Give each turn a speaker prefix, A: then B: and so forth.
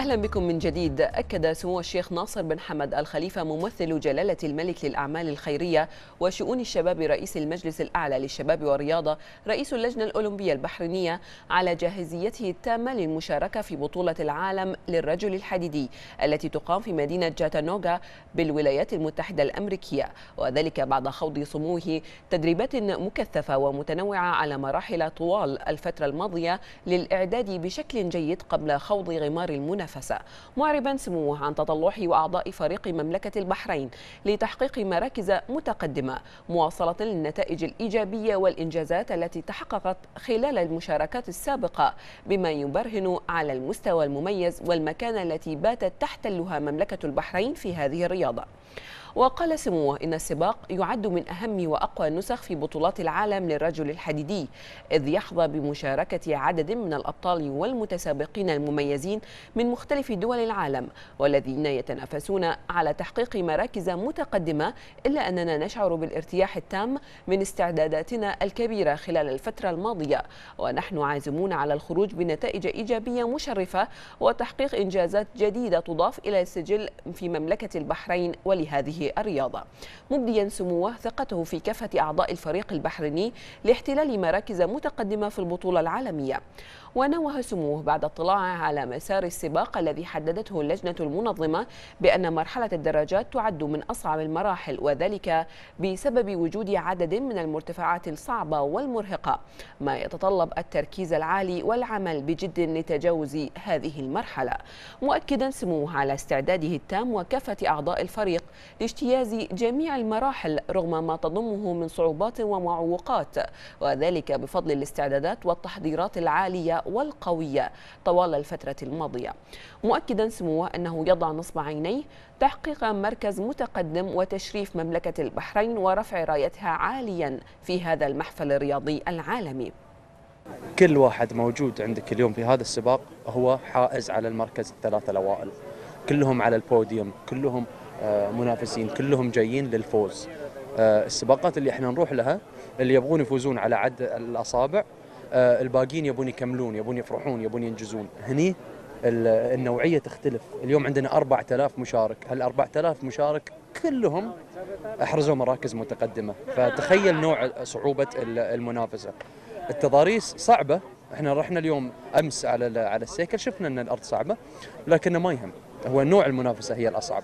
A: أهلا بكم من جديد أكد سمو الشيخ ناصر بن حمد الخليفة ممثل جلالة الملك للأعمال الخيرية وشؤون الشباب رئيس المجلس الأعلى للشباب والرياضة رئيس اللجنة الأولمبية البحرينية على جاهزيته التامة للمشاركة في بطولة العالم للرجل الحديدي التي تقام في مدينة جاتانوغا بالولايات المتحدة الأمريكية وذلك بعد خوض سموه تدريبات مكثفة ومتنوعة على مراحل طوال الفترة الماضية للإعداد بشكل جيد قبل خوض غمار المنافسة المنافسة معربا سموه عن تطلعه وأعضاء فريق مملكة البحرين لتحقيق مراكز متقدمة مواصلة للنتائج الإيجابية والإنجازات التي تحققت خلال المشاركات السابقة بما يبرهن على المستوى المميز والمكانة التي باتت تحتلها مملكة البحرين في هذه الرياضة وقال سموه إن السباق يعد من أهم وأقوى النسخ في بطولات العالم للرجل الحديدي إذ يحظى بمشاركة عدد من الأبطال والمتسابقين المميزين من مختلف دول العالم والذين يتنافسون على تحقيق مراكز متقدمة إلا أننا نشعر بالارتياح التام من استعداداتنا الكبيرة خلال الفترة الماضية ونحن عازمون على الخروج بنتائج إيجابية مشرفة وتحقيق إنجازات جديدة تضاف إلى السجل في مملكة البحرين ولهذه الرياضة مبديا سموه ثقته في كافة أعضاء الفريق البحريني لاحتلال مراكز متقدمة في البطولة العالمية ونوه سموه بعد اطلاعه على مسار السباق الذي حددته اللجنة المنظمة بأن مرحلة الدراجات تعد من أصعب المراحل وذلك بسبب وجود عدد من المرتفعات الصعبة والمرهقة ما يتطلب التركيز العالي والعمل بجد لتجاوز هذه المرحلة مؤكدا سموه على استعداده التام وكافة أعضاء الفريق اجتياز جميع المراحل رغم ما تضمه من صعوبات ومعوقات وذلك بفضل الاستعدادات والتحضيرات العالية والقوية طوال الفترة الماضية مؤكدا سموه أنه يضع نصب عينيه تحقيق مركز متقدم وتشريف مملكة البحرين ورفع رايتها عاليا في هذا المحفل الرياضي العالمي
B: كل واحد موجود عندك اليوم في هذا السباق هو حائز على المركز الثلاثة الأوائل كلهم على البوديوم كلهم منافسين كلهم جايين للفوز آه، السباقات اللي احنا نروح لها اللي يبغون يفوزون على عد الاصابع آه، الباقيين يبون يكملون يبون يفرحون يبون ينجزون هني النوعيه تختلف اليوم عندنا 4000 مشارك هال 4000 مشارك كلهم احرزوا مراكز متقدمه فتخيل نوع صعوبه المنافسه التضاريس صعبه احنا رحنا اليوم امس على على السيكل شفنا ان الارض صعبه لكن ما يهم هو نوع المنافسه هي الاصعب